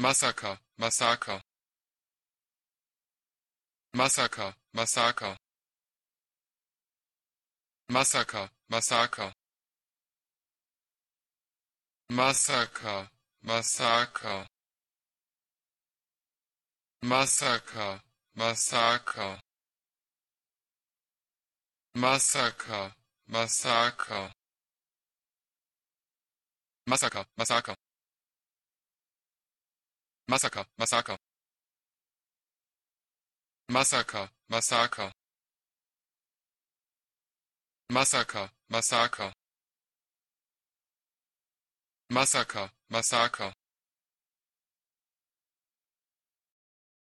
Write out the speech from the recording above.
massacre, massacre, massacre, massacre, massacre, massacre, massacre, massacre, massacre, massacre, massacre, massacre, Massacre! Massacre! Massacre! Massacre! Massacre! Massacre! Massaker, Massaker.